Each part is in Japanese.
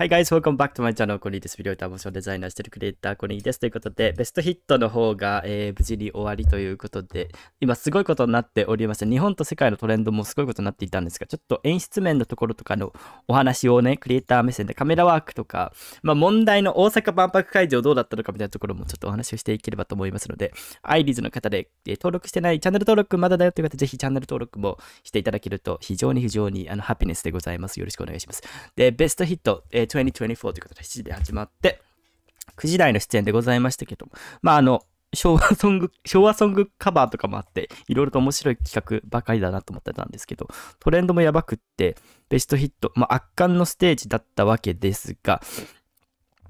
Hi guys, welcome back to my channel. コニーです。ビデオタモーションデザイナーしてるクリエイター、コニーです。ということで、ベストヒットの方が、えー、無事に終わりということで、今すごいことになっておりました。日本と世界のトレンドもすごいことになっていたんですが、ちょっと演出面のところとかのお話をね、クリエイター目線でカメラワークとか、まあ問題の大阪万博会場どうだったのかみたいなところもちょっとお話をしていければと思いますので、アイリーズの方で、えー、登録してないチャンネル登録まだだよという方、ぜひチャンネル登録もしていただけると非常に非常にあのハピネスでございます。よろしくお願いします。で、ベストヒット、えー2024ということで7時で始まって、9時台の出演でございましたけどまああの、昭和ソング、昭和ソングカバーとかもあって、いろいろと面白い企画ばかりだなと思ってたんですけど、トレンドもやばくって、ベストヒット、まあ、圧巻のステージだったわけですが、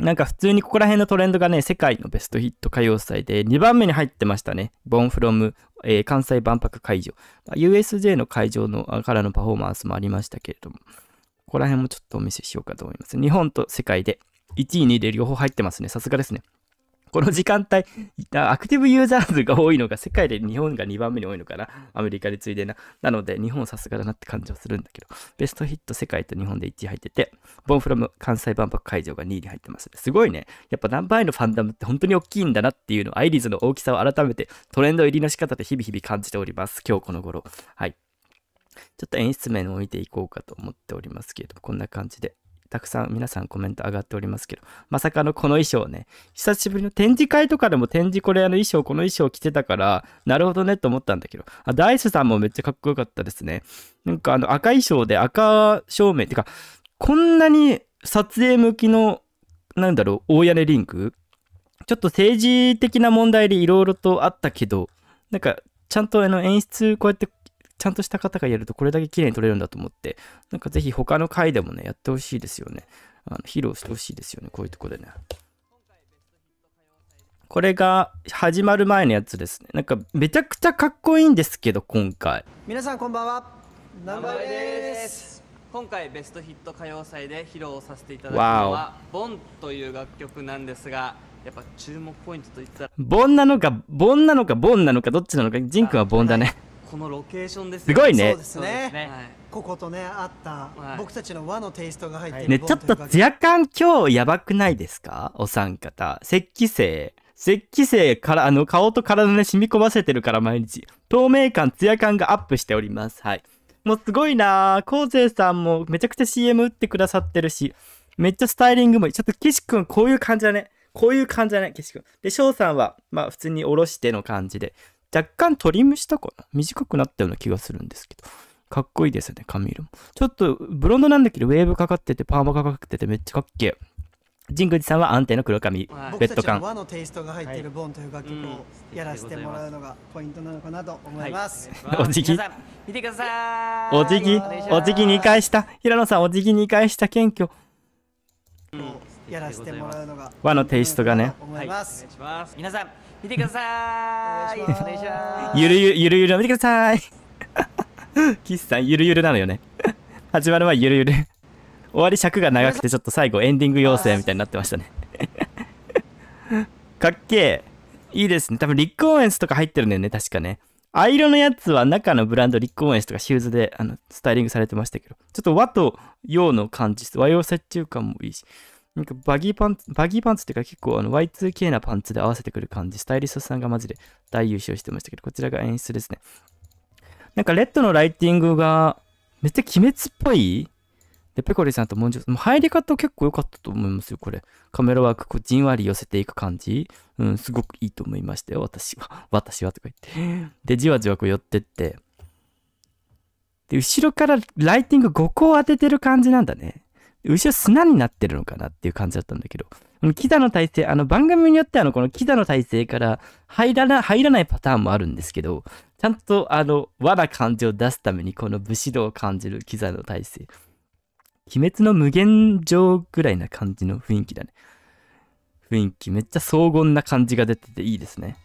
なんか普通にここら辺のトレンドがね、世界のベストヒット歌謡祭で2番目に入ってましたね。ボンフロム、えー、関西万博会場。USJ の会場のからのパフォーマンスもありましたけれども。ここら辺もちょっとお見せしようかと思います。日本と世界で1位、2位で両方入ってますね。さすがですね。この時間帯、アクティブユーザー数が多いのが、世界で日本が2番目に多いのかな。アメリカで次いでな。なので、日本さすがだなって感じはするんだけど、ベストヒット世界と日本で1位入ってて、ボンフラム関西万博会場が2位に入ってます。すごいね。やっぱナンバーイのファンダムって本当に大きいんだなっていうの、アイリーズの大きさを改めてトレンド入りの仕方で日々日々感じております。今日この頃。はい。ちょっと演出面を見ていこうかと思っておりますけれども、こんな感じで。たくさん皆さんコメント上がっておりますけど、まさかのこの衣装ね、久しぶりの展示会とかでも展示これあの衣装、この衣装着てたから、なるほどねと思ったんだけど、あダイスさんもめっちゃかっこよかったですね。なんかあの赤衣装で赤照明、ってか、こんなに撮影向きの、なんだろう、大屋根リンクちょっと政治的な問題でいろいろとあったけど、なんかちゃんとあの演出こうやってちゃんとした方がやるとこれだけ綺麗に撮れるんだと思って、なんかぜひ他の回でもね、やってほしいですよね。あの披露してほしいですよね、こういうとこでね。これが始まる前のやつですね。なんかめちゃくちゃかっこいいんですけど、今回。皆さんこんばんは。ナンバです今回ベストヒット歌謡祭で披露させていただくのは「ボン」という楽曲なんですがやっぱ注目ポイントといったらボンなのかボンなのかボンなのかどっちなのかジン君はボンだねこのロケーションです、ね、すごいね。そうですね。すねはい、こことね、あった、僕たちの和のテイストが入ってる、はい、ね、ちょっと若干今日やばくないですかお三方。石器精石器精から、あの、顔と体ね、染み込ませてるから毎日。透明感、ツヤ感がアップしております。はい。もうすごいなぁ。コーゼさんもめちゃくちゃ CM 打ってくださってるし、めっちゃスタイリングもいい。ちょっと岸くん、こういう感じだね。こういう感じだね、岸くん。で、翔さんは、まあ、普通におろしての感じで。若干トリムしたかな短くなったような気がするんですけど。かっこいいですよね、髪色も。ちょっと、ブロンドなんだけど、ウェーブかかってて、パーマかかってて、めっちゃかっけえ。神宮寺さんは安定の黒髪、ベッド感。和のテイストが入っているボンという楽曲をやらせてもらうのがポイントなのかなと思います。はい、お辞儀。見てください。お辞儀、お辞儀2回した。平野さん、お辞儀2回した謙虚。やらせてもらうのが和のテイストがね。はい、お願いします。皆さん。見てください。お願いします。ゆるゆゆるゆる見てください。岸さん、ゆるゆるなのよね。始まる前、ゆるゆる。終わり尺が長くて、ちょっと最後エンディング要請みたいになってましたね。かっけえ。いいですね。多分、リックオーエンスとか入ってるんだよね、確かね。藍色のやつは中のブランド、リックオーエンスとかシューズであのスタイリングされてましたけど、ちょっと和と洋の感じ、和洋折衷感もいいし。なんかバギーパンツ、バギーパンツっていうか結構あの Y2K なパンツで合わせてくる感じ。スタイリストさんがマジで大優勝してましたけど、こちらが演出ですね。なんかレッドのライティングがめっちゃ鬼滅っぽいで、ペコリさんとモンジん、もう入り方結構良かったと思いますよ、これ。カメラワーク、こう、じんわり寄せていく感じ。うん、すごくいいと思いましたよ、私は。私はとか言って。で、じわじわこう寄ってって。で、後ろからライティング5個当ててる感じなんだね。後ろ砂になってるのかなっていう感じだったんだけど、このキザの体勢、あの番組によってはこのキザの体勢から入らな、入らないパターンもあるんですけど、ちゃんとあの、和な感じを出すためにこの武士道を感じるキザの体勢。鬼滅の無限城ぐらいな感じの雰囲気だね。雰囲気、めっちゃ荘厳な感じが出てていいですね。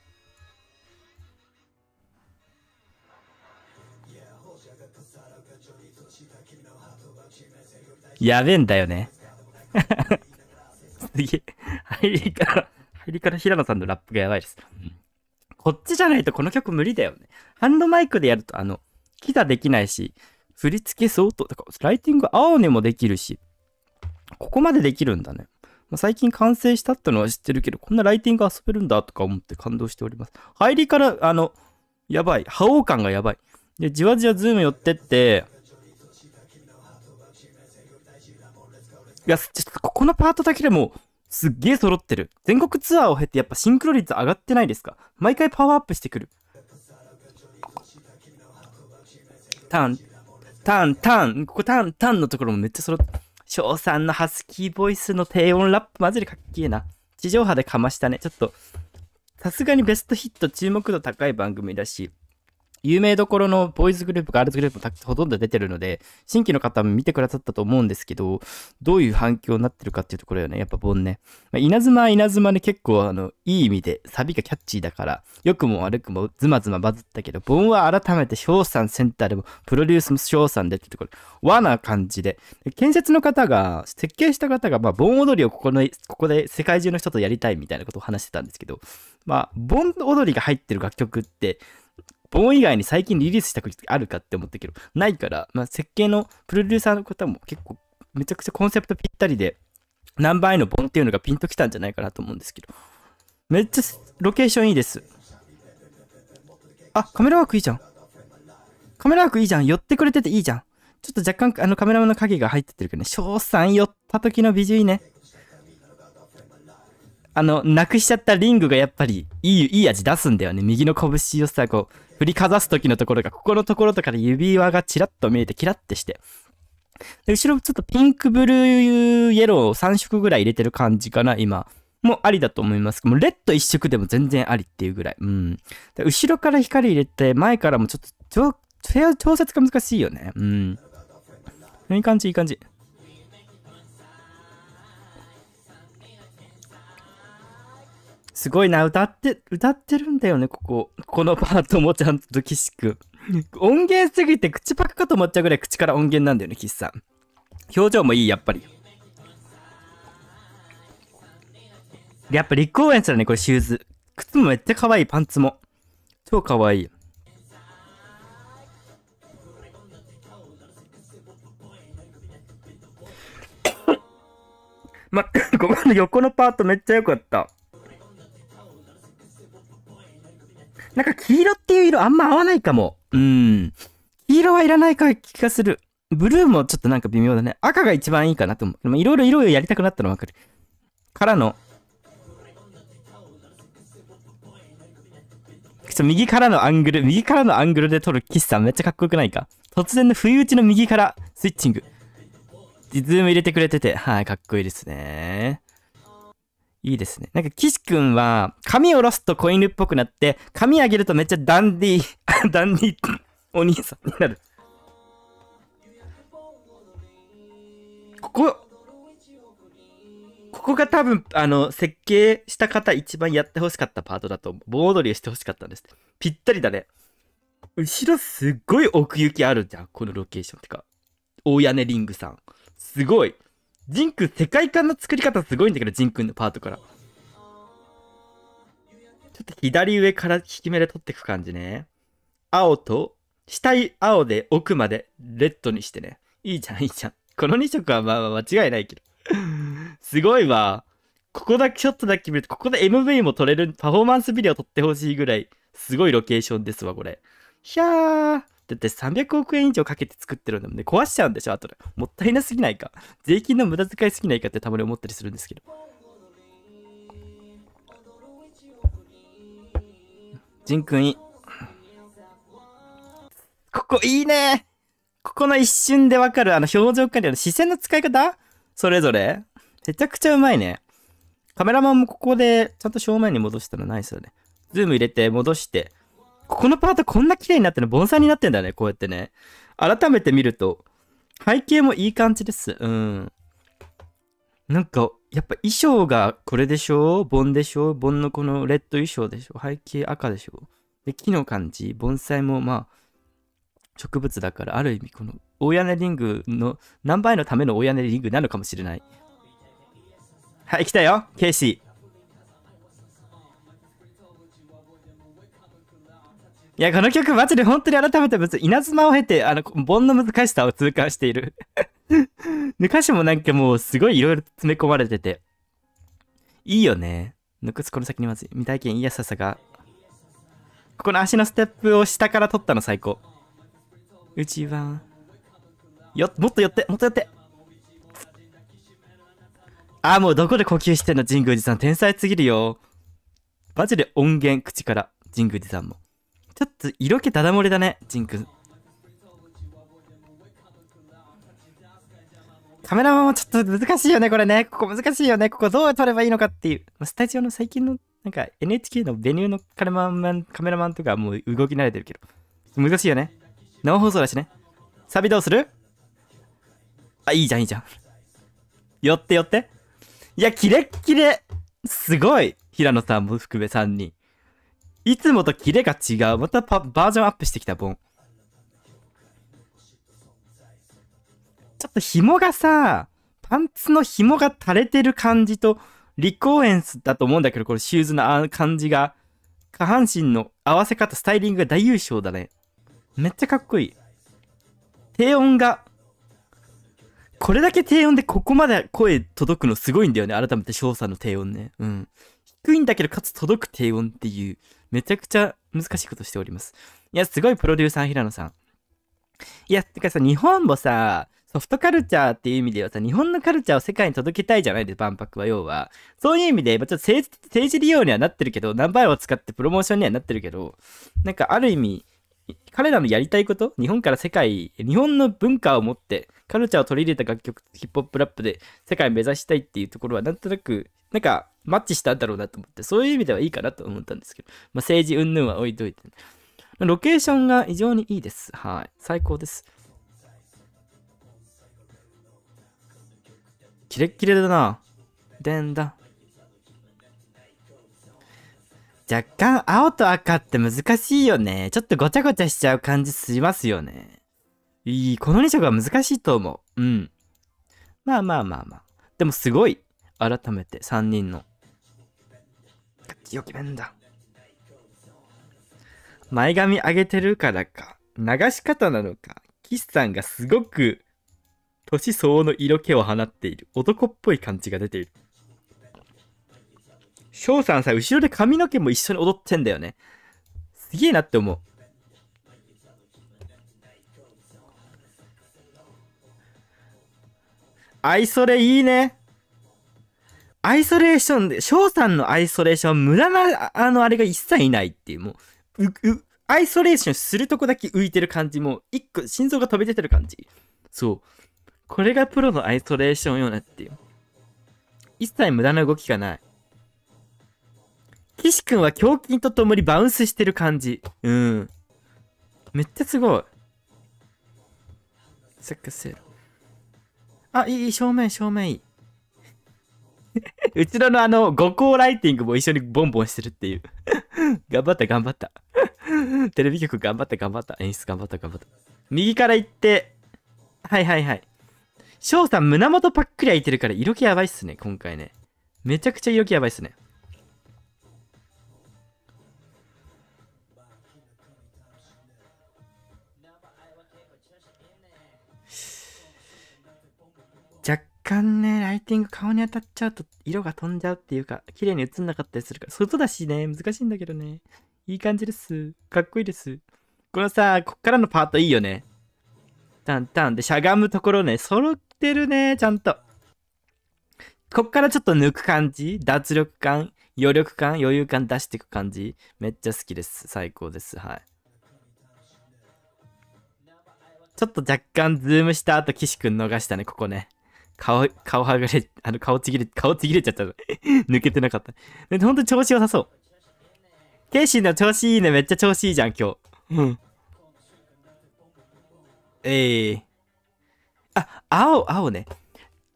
やべえんだよね。すげえ。入りから、入りから平野さんのラップがやばいです。こっちじゃないとこの曲無理だよね。ハンドマイクでやると、あの、キザできないし、振り付け相当、とかライティング青にもできるし、ここまでできるんだね。ま最近完成したってのは知ってるけど、こんなライティング遊べるんだとか思って感動しております。入りから、あの、やばい。覇王感がやばい。で、じわじわズーム寄ってって、いや、ちょっとここのパートだけでも、すっげえ揃ってる。全国ツアーを経てやっぱシンクロ率上がってないですか毎回パワーアップしてくる。タン、タン、タン、ここタン、タンのところもめっちゃ揃って。翔さんのハスキーボイスの低音ラップマジでかっけえな。地上波でかましたね。ちょっと、さすがにベストヒット注目度高い番組だし、有名どころのボーイズグループ、ガールズグループもほとんど出てるので、新規の方も見てくださったと思うんですけど、どういう反響になってるかっていうところよね、やっぱボンね。まあ、稲妻は稲妻ね、結構あの、いい意味でサビがキャッチーだから、良くも悪くもズマズマバズったけど、ボンは改めて翔さんセンターでも、プロデュースも翔さんでってところ、和な感じで。建設の方が、設計した方が、まあ、盆踊りをここの、ここで世界中の人とやりたいみたいなことを話してたんですけど、まあ、盆踊りが入ってる楽曲って、盆以外に最近リリースした曲あるかって思ったけど、ないから、まあ、設計のプロデューサーの方も結構、めちゃくちゃコンセプトぴったりで、何倍のンっていうのがピンときたんじゃないかなと思うんですけど。めっちゃロケーションいいです。あ、カメラワークいいじゃん。カメラワークいいじゃん。寄ってくれてていいじゃん。ちょっと若干あのカメラマンの影が入ってってるけどね。翔さん寄った時の美女いいね。あの、なくしちゃったリングがやっぱりいい、いい味出すんだよね。右の拳をさ、こう、振りかざす時のところが、ここのところとかで指輪がちらっと見えて、キラってして。で後ろちょっとピンク、ブルー、イエロー3色ぐらい入れてる感じかな、今。もありだと思います。もうレッド1色でも全然ありっていうぐらい。うん。で後ろから光入れて、前からもちょっと、調節が難しいよね。うん。いい感じ、いい感じ。すごいな、歌って、歌ってるんだよね、ここ。このパートもちゃんと岸くん。音源すぎて口パクかと思っちゃうぐらい口から音源なんだよね、岸さん。表情もいい、やっぱり。やっぱ立公園すらね、これシューズ。靴もめっちゃ可愛い、パンツも。超可愛い。ま、ここの横のパートめっちゃ良かった。なんか黄色っていう色あんま合わないかも。うん。黄色はいらないか気がする。ブルーもちょっとなんか微妙だね。赤が一番いいかなと思う。でもいろいろ色をやりたくなったのわかる。からの。ちょ右からのアングル、右からのアングルで撮る岸さんめっちゃかっこよくないか突然の不意打ちの右からスイッチング。ズーム入れてくれてて、はい、かっこいいですね。いいですね。なんか、岸くんは、髪を下ろすと子犬っぽくなって、髪上げるとめっちゃダンディ、ダンディ、お兄さんになる。ここ、ここが多分、あの、設計した方一番やってほしかったパートだと、盆踊りをしてほしかったんです。ぴったりだね。後ろすっごい奥行きあるじゃん、このロケーション。てか、大屋根リングさん。すごい。ジンク世界観の作り方すごいんだけど、ジンくんのパートから。ちょっと左上から低めで取っていく感じね。青と、下青で奥までレッドにしてね。いいじゃん、いいじゃん。この2色はまあ間違いないけど。すごいわ。ここだけ、ちょっとだけ見ると、ここで MV も撮れる、パフォーマンスビデオ撮ってほしいぐらい、すごいロケーションですわ、これ。ひゃー。だって300億円以上かけて作ってるんだもんね。壊しちゃうんでしょ、後で。もったいなすぎないか。税金の無駄遣いすぎないかってたまに思ったりするんですけど。ジンくんいい。ここいいねここの一瞬でわかる、あの表情管理の視線の使い方それぞれめちゃくちゃうまいね。カメラマンもここでちゃんと正面に戻したのないですよね。ズーム入れて戻して、このパートこんな綺麗になってるの、盆栽になってんだね、こうやってね。改めて見ると、背景もいい感じです。うん。なんか、やっぱ衣装がこれでしょ盆でしょ盆のこのレッド衣装でしょ背景赤でしょで、木の感じ、盆栽もまあ、植物だから、ある意味この大屋根リングの何倍のための大屋根リングなのかもしれない。はい、来たよ、ケイシー。いや、この曲マジで本当に改めて別に稲妻を経て、あの、盆の難しさを痛感している 昔歌詞もなんかもうすごいいろいろ詰め込まれてて。いいよね。くつこの先にまず未体験いやささが。ここの足のステップを下から取ったの最高。うちは。よ、もっと寄って、もっと寄って。ああ、もうどこで呼吸してんの、神宮寺さん。天才すぎるよ。マジで音源口から、神宮寺さんも。ちょっと色気ダダ漏れだね、ジンくカメラマンもちょっと難しいよね、これね。ここ難しいよね。ここどう撮ればいいのかっていう。スタジオの最近の、なんか NHK のベニューのカメラマン、カメラマンとかもう動き慣れてるけど。難しいよね。生放送だしね。サビどうするあ、いいじゃん、いいじゃん。寄って寄って。いや、キレッキレ。すごい。平野さんも含め3人。いつもとキレが違う。またバージョンアップしてきた、ボン。ちょっと紐がさ、パンツの紐が垂れてる感じと、リコーエンスだと思うんだけど、これシューズの感じが、下半身の合わせ方、スタイリングが大優勝だね。めっちゃかっこいい。低音が、これだけ低音でここまで声届くのすごいんだよね。改めて翔さんの低音ね。うん。低いんだけど、かつ届く低音っていう。めちゃくちゃ難しいことしております。いや、すごいプロデューサー平野さん。いや、てかさ、日本もさ、ソフトカルチャーっていう意味ではさ、日本のカルチャーを世界に届けたいじゃないで、万博は要は。そういう意味で、まちょっと政治利用にはなってるけど、何倍を使ってプロモーションにはなってるけど、なんかある意味、彼らのやりたいこと、日本から世界、日本の文化を持って、カルチャーを取り入れた楽曲、ヒップホップラップで世界を目指したいっていうところは、なんとなく、なんか、マッチしたんだろうなと思って、そういう意味ではいいかなと思ったんですけど、まあ、政治云々は置いといて。ロケーションが非常にいいです。はい。最高です。キレッキレだな。でんだ。若干青と赤って難しいよね。ちょっとごちゃごちゃしちゃう感じしますよね。いい、この2色は難しいと思う。うん。まあまあまあまあ。でもすごい。改めて3人の。よき決めんだ。前髪上げてるからか、流し方なのか、岸さんがすごく、年相応の色気を放っている。男っぽい感じが出ている。翔さんさ、後ろで髪の毛も一緒に踊ってんだよね。すげえなって思う。イそれいいね。アイソレーションで、翔さんのアイソレーション、無駄な、あの、あれが一切いないっていう、もう、う、う、アイソレーションするとこだけ浮いてる感じ、もう、一個、心臓が飛び出てる感じ。そう。これがプロのアイソレーションよなっていう。一切無駄な動きがない。岸くんは胸筋とともにバウンスしてる感じ。うん。めっちゃすごい。セックスあ、いい、正面、正面いい。うちのあの、五光ライティングも一緒にボンボンしてるっていう 頑張った、頑張った テレビ局頑張った、頑張った。演出頑張った、頑張った。右から行って、はいはいはい。翔さん、胸元パックリ開いてるから色気やばいっすね、今回ね。めちゃくちゃ色気やばいっすね。干ね、ライティング顔に当たっちゃうと色が飛んじゃうっていうか、綺麗に映んなかったりするから、外だしね、難しいんだけどね。いい感じです。かっこいいです。このさ、こっからのパートいいよね。タンタンでしゃがむところね、揃ってるね、ちゃんと。こっからちょっと抜く感じ脱力感余力感余裕感出していく感じめっちゃ好きです。最高です。はい。ちょっと若干ズームした後、岸くん逃したね、ここね。顔、顔はがれ、あの、顔ちぎれ、顔ちぎれちゃった。抜けてなかった。ほんと調子良さそう。ケイシーの調子いいね。めっちゃ調子いいじゃん、今日。うん。ええー、あ、青、青ね。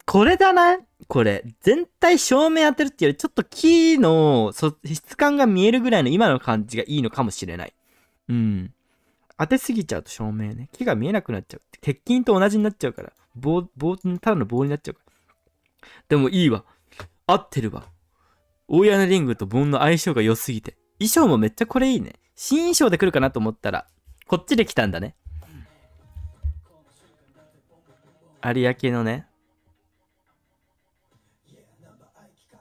これだなこれ。全体照明当てるっていうより、ちょっと木の質感が見えるぐらいの今の感じがいいのかもしれない。うん。当てすぎちゃうと照明ね。木が見えなくなっちゃう。鉄筋と同じになっちゃうから。棒、棒、ただの棒になっちゃうでもいいわ。合ってるわ。大屋根リングと盆の相性が良すぎて。衣装もめっちゃこれいいね。新衣装で来るかなと思ったら、こっちで来たんだね。有明のね。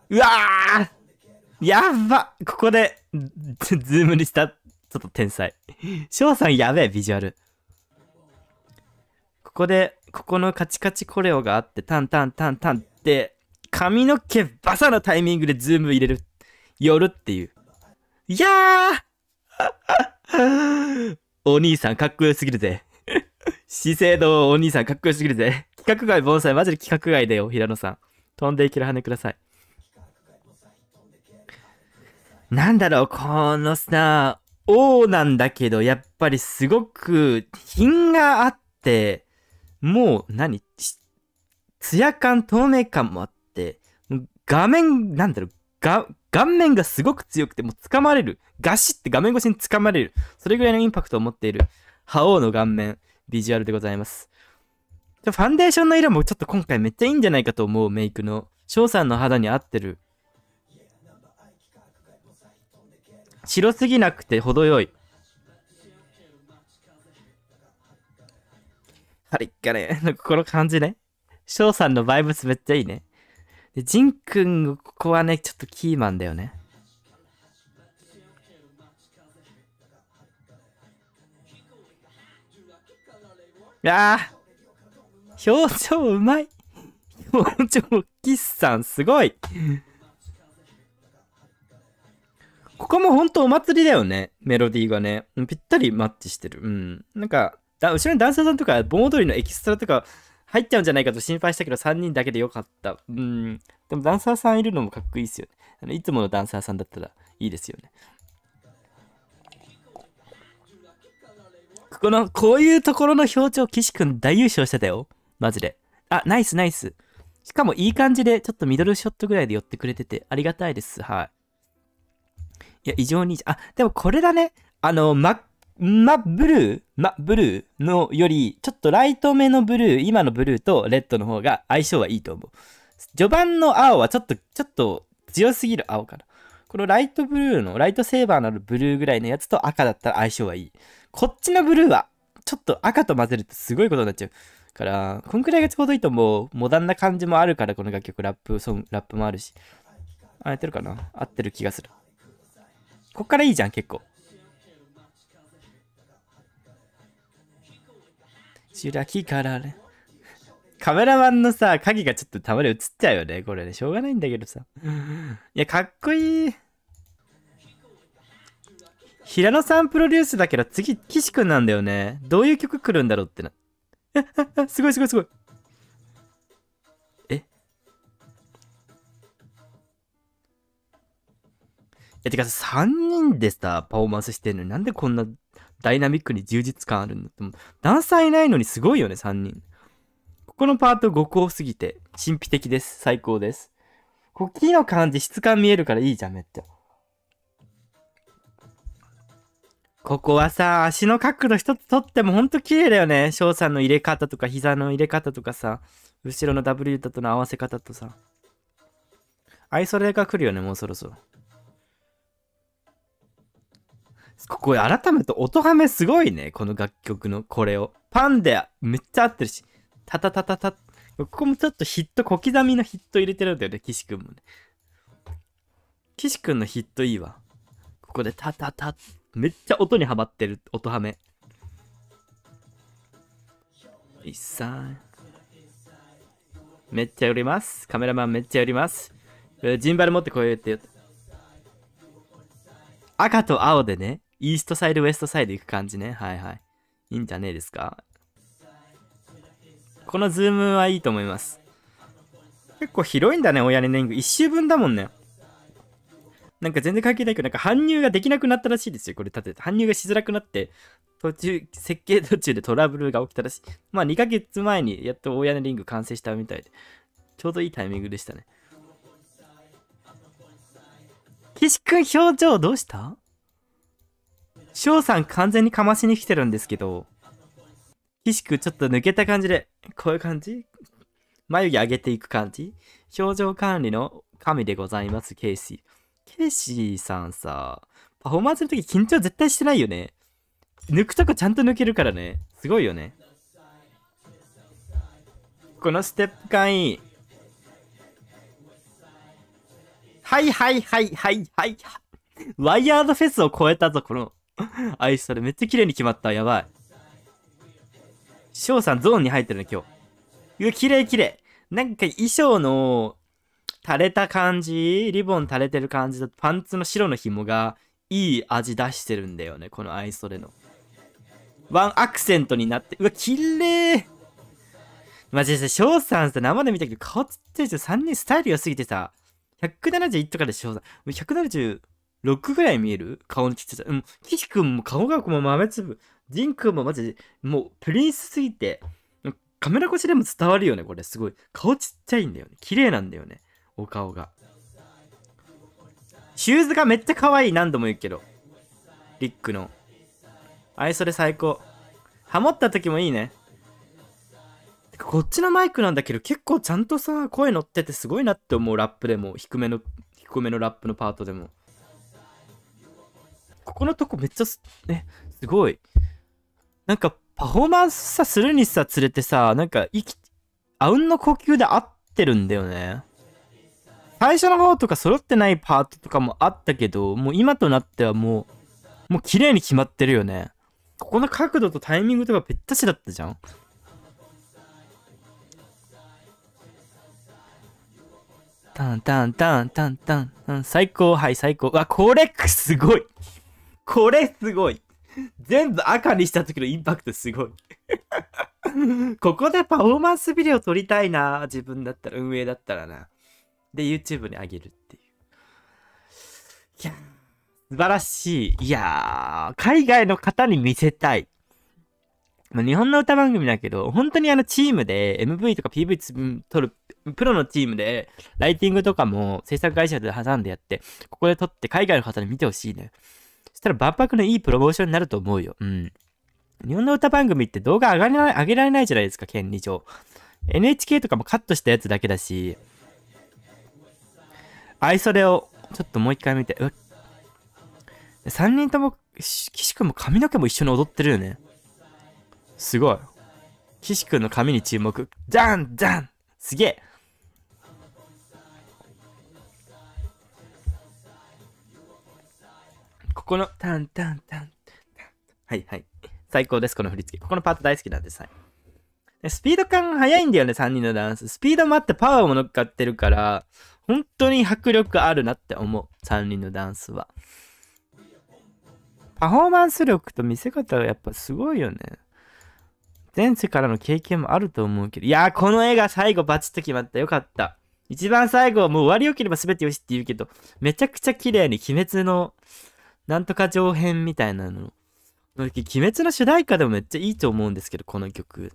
うわーやばここで、ズームにした、ちょっと天才。翔さんやべえ、ビジュアル。ここで、ここのカチカチコレオがあって、タンタンタンタンって、髪の毛バサのタイミングでズーム入れる、寄るっていう。いやー お兄さんかっこよすぎるぜ。資生堂お兄さんかっこよすぎるぜ。規格外盆栽、マジで規格外だよ、平野さん。飛んでいける羽ください。なんだろう、このさ、王なんだけど、やっぱりすごく品があって、もう何、ツヤ感、透明感もあって、画面、なんだろう、が、顔面がすごく強くて、もう掴まれる。ガシって画面越しに掴まれる。それぐらいのインパクトを持っている、覇王の顔面、ビジュアルでございます。ファンデーションの色もちょっと今回めっちゃいいんじゃないかと思うメイクの。翔さんの肌に合ってる。白すぎなくて程よい。あれっ かこの感じね。翔さんのバイブスめっちゃいいね。で、ジンくん、ここはね、ちょっとキーマンだよね。いやー表情うまい表情、岸さんすごいここもほんとお祭りだよね。メロディーがね。ぴったりマッチしてる。うん。なんか、だ後ろにダンサーさんとか盆踊りのエキストラとか入っちゃうんじゃないかと心配したけど3人だけでよかったうんでもダンサーさんいるのもかっこいいですよねあのいつものダンサーさんだったらいいですよねこのこういうところの表情岸くん大優勝してたよマジであナイスナイスしかもいい感じでちょっとミドルショットぐらいで寄ってくれててありがたいですはいいや異常にあでもこれだねあの真っマブルー、マブルーのより、ちょっとライトめのブルー、今のブルーとレッドの方が相性はいいと思う。序盤の青はちょっと、ちょっと強すぎる青かな。このライトブルーの、ライトセーバーのあるブルーぐらいのやつと赤だったら相性はいい。こっちのブルーは、ちょっと赤と混ぜるとすごいことになっちゃう。から、こんくらいがちょうどいいと思う。モダンな感じもあるから、この楽曲、ラップ、ソン、ラップもあるし。あ、やってるかな合ってる気がする。こっからいいじゃん、結構。白木からね。カメラマンのさ、鍵がちょっとたまに映っちゃうよね。これね、しょうがないんだけどさ。いや、かっこいい。平野さんプロデュースだけど、次、岸くんなんだよね。どういう曲来るんだろうってな。すごいすごいすごい。ええ、てかさ、3人でさ、パフォーマンスしてんのになんでこんなダイナミックに充実感あるんだってダンサーいないのにすごいよね3人ここのパート5個すぎて神秘的です最高ですこ木の感じ質感見えるからいいじゃんめっちゃここはさ、足の角度一つとってもほんと綺麗だよね。翔さんの入れ方とか、膝の入れ方とかさ、後ろの W 歌との合わせ方とさ。愛それが来るよね、もうそろそろ。ここ改めて音ハメすごいね。この楽曲のこれを。パンでめっちゃ合ってるし、タタタタタ。ここもちょっとヒット、小刻みのヒット入れてるんだよね、岸くんもね。岸くんのヒットいいわ。ここでタタタ。めっちゃ音にはまってる、音ハメ。一切。めっちゃ寄ります。カメラマンめっちゃ寄ります。ジンバル持ってこいって赤と青でね、イーストサイド、ウエストサイド行く感じね。はいはい。いいんじゃねえですかこのズームはいいと思います。結構広いんだね、親屋根リング。一周分だもんね。なんか全然関係ないけど、なんか搬入ができなくなったらしいですよ、これ建てて。搬入がしづらくなって、途中、設計途中でトラブルが起きたらしい。まあ2ヶ月前にやっと大屋根リング完成したみたいで、ちょうどいいタイミングでしたね。岸くん表情どうした翔さん完全にかましに来てるんですけど、岸くちょっと抜けた感じで、こういう感じ眉毛上げていく感じ表情管理の神でございます、ケイシー。ケイシーさんさ、パフォーマンスの時緊張絶対してないよね。抜くとこちゃんと抜けるからね。すごいよね。このステップ感いい。はいはいはいはいはい。ワイヤードフェスを超えたぞ、この 愛され。めっちゃ綺麗に決まった。やばい。翔さんゾーンに入ってるね、今日。うわ、綺麗綺麗。なんか衣装の垂れた感じ、リボン垂れてる感じだと、パンツの白の紐がいい味出してるんだよね、この愛それの。ワンアクセントになって、うわ、綺麗マジで翔さんさ、生で見たけど、顔つってる人3人スタイル良すぎてさ、171とかで翔さん、170、6ぐらい見える顔のちっちゃさ。うん。岸く君も顔がもう豆粒。ジンくんもマジで、もうプリンスすぎて、カメラ越しでも伝わるよね、これ。すごい。顔ちっちゃいんだよね。綺麗なんだよね。お顔が。シューズがめっちゃ可愛い。何度も言うけど。リックの。あい、それ最高。ハモった時もいいね。こっちのマイクなんだけど、結構ちゃんとさ、声乗っててすごいなって思うラップでも、低めの、低めのラップのパートでも。ここのとこめっちゃす、ね、すごい。なんか、パフォーマンスさ、するにさ、連れてさ、なんか、生き、あうんの呼吸で合ってるんだよね。最初の方とか揃ってないパートとかもあったけど、もう今となってはもう、もう綺麗に決まってるよね。ここの角度とタイミングとかぺったしだったじゃん。タンタンタンタンタン。最高、はい、最高。わ、これ、すごい。これすごい全部赤にした時のインパクトすごい ここでパフォーマンスビデオ撮りたいな。自分だったら、運営だったらな。で、YouTube に上げるっていう。いや素晴らしい。いや海外の方に見せたい。ま日本の歌番組だけど、本当にあのチームで MV とか PV 撮る、プロのチームで、ライティングとかも制作会社で挟んでやって、ここで撮って海外の方に見てほしいね。したら万博のいいプロモーションになると思うよ。うん。日本の歌番組って動画上がれない上げられないじゃないですか、権利上。NHK とかもカットしたやつだけだし、愛それをちょっともう一回見て、う3人とも、岸君も髪の毛も一緒に踊ってるよね。すごい。岸君の髪に注目。じゃんじゃんすげえここの、タンタンタンタン。はいはい。最高です、この振り付け。ここのパート大好きなんです。はい。スピード感が速いんだよね、3人のダンス。スピードもあってパワーも乗っかってるから、本当に迫力あるなって思う、3人のダンスは。パフォーマンス力と見せ方はやっぱすごいよね。前世からの経験もあると思うけど。いやー、この絵が最後バチッと決まった。よかった。一番最後はもう終わりよければ全てよしって言うけど、めちゃくちゃ綺麗に鬼滅のなんとか上編みたいなの。鬼滅の主題歌でもめっちゃいいと思うんですけど、この曲。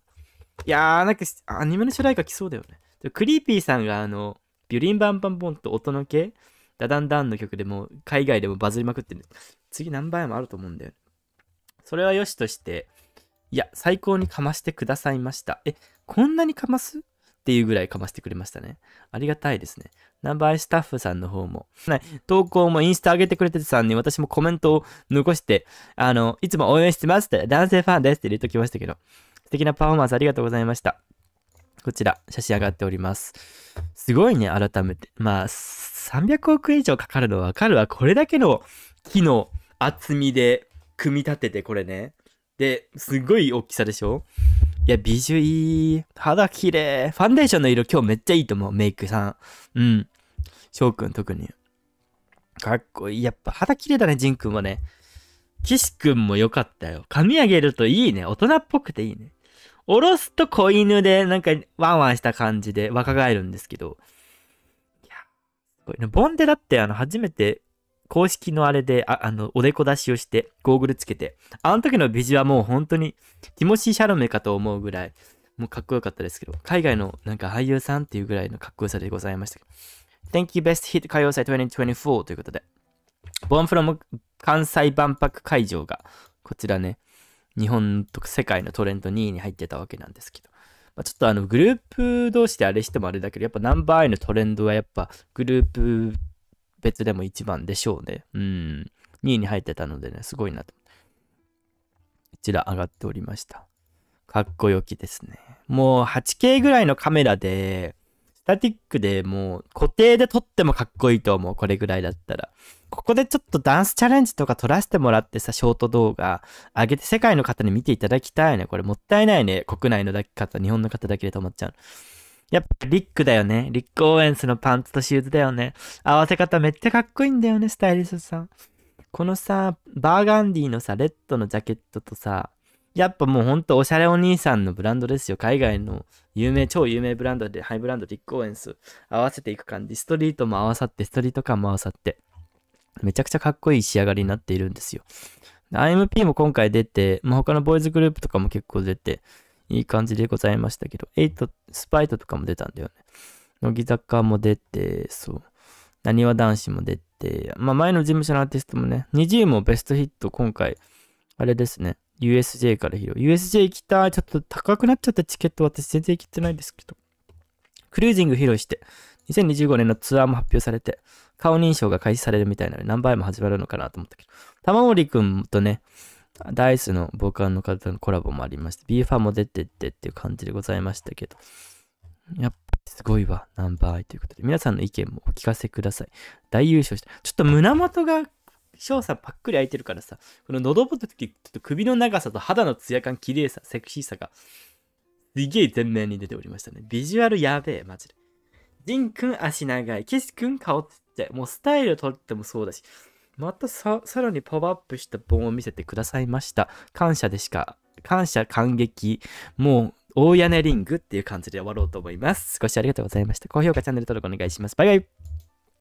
いやー、なんか、アニメの主題歌来そうだよね。クリーピーさんが、あの、ビュリンバンバンボンと音の系、ダダンダンの曲でも、海外でもバズりまくってる。次何倍もあると思うんだよ、ね。それは良しとして、いや、最高にかましてくださいました。え、こんなにかますっていうぐらいかましてくれましたね。ありがたいですね。ナンバースタッフさんの方も、い。投稿もインスタ上げてくれてたんに私もコメントを残して、あの、いつも応援してますって、男性ファンですって入れときましたけど、素敵なパフォーマンスありがとうございました。こちら、写真上がっております。すごいね、改めて。まあ、300億円以上かかるのわかるわ。これだけの木の厚みで組み立てて、これね。で、すごい大きさでしょいや、美女いい。肌綺麗。ファンデーションの色今日めっちゃいいと思う、メイクさん。うん。翔くん特に。かっこいい。やっぱ肌綺麗だね、ジンくんはね。岸くんも良かったよ。髪上げるといいね。大人っぽくていいね。おろすと子犬で、なんかワンワンした感じで若返るんですけど。いや、すごいね。ボンデだってあの、初めて公式のあれで、ああの、おでこ出しをして、ゴーグルつけて、あの時のビジュはもう本当に、ティモシー・シャロメかと思うぐらい、もうかっこよかったですけど、海外のなんか俳優さんっていうぐらいのかっこよさでございました Thank you Best Hit 歌謡祭2024ということで、Born from 関西万博会場が、こちらね、日本と世界のトレンド2位に入ってたわけなんですけど、まあ、ちょっとあのグループ同士であれしてもあれだけど、やっぱナンバーアイのトレンドはやっぱグループ別でも1番でしょうね。うん。2位に入ってたのでね、すごいなと。こちら上がっておりました。かっこよきですね。もう 8K ぐらいのカメラで、スタティックでもう固定で撮ってもかっこいいと思う。これぐらいだったら。ここでちょっとダンスチャレンジとか撮らせてもらってさ、ショート動画上げて世界の方に見ていただきたいね。これもったいないね。国内の方、日本の方だけで止まっちゃう。やっぱリックだよね。リック・オーエンスのパンツとシューズだよね。合わせ方めっちゃかっこいいんだよね、スタイリストさん。このさ、バーガンディのさ、レッドのジャケットとさ、やっぱもうほんとおしゃれお兄さんのブランドですよ。海外の有名、超有名ブランドで、ハイブランド、リック・オーエンス合わせていく感じ。ストリートも合わさって、ストリート感も合わさって。めちゃくちゃかっこいい仕上がりになっているんですよ。IMP も今回出て、まあ、他のボーイズグループとかも結構出て、いい感じでございましたけど、エイト、スパイトとかも出たんだよね。乃木坂も出て、そう。なにわ男子も出て、まあ前の事務所のアーティストもね、20もベストヒット今回、あれですね、USJ から披露。USJ 行きたい。ちょっと高くなっちゃったチケット私全然行ってないですけど。クルージング披露して、2025年のツアーも発表されて、顔認証が開始されるみたいなので何倍も始まるのかなと思ったけど。玉森くんとね、ダイスのボーカルの方のコラボもありまして、ーファも出てってっていう感じでございましたけど、やっぱすごいわ、ナンバーアイということで、皆さんの意見もお聞かせください。大優勝した。ちょっと胸元が翔さんパックリ開いてるからさ、この喉元ってちょっと首の長さと肌のツヤ感、綺麗さ、セクシーさが、すげえ全面に出ておりましたね。ビジュアルやべえ、マジで。ジンくん足長い、キくん顔つって、もうスタイルとってもそうだし、またさらにパワーアップした本を見せてくださいました。感謝でしか、感謝感激、もう大屋根リングっていう感じで終わろうと思います。ご視聴ありがとうございました。高評価、チャンネル登録お願いします。バイバイ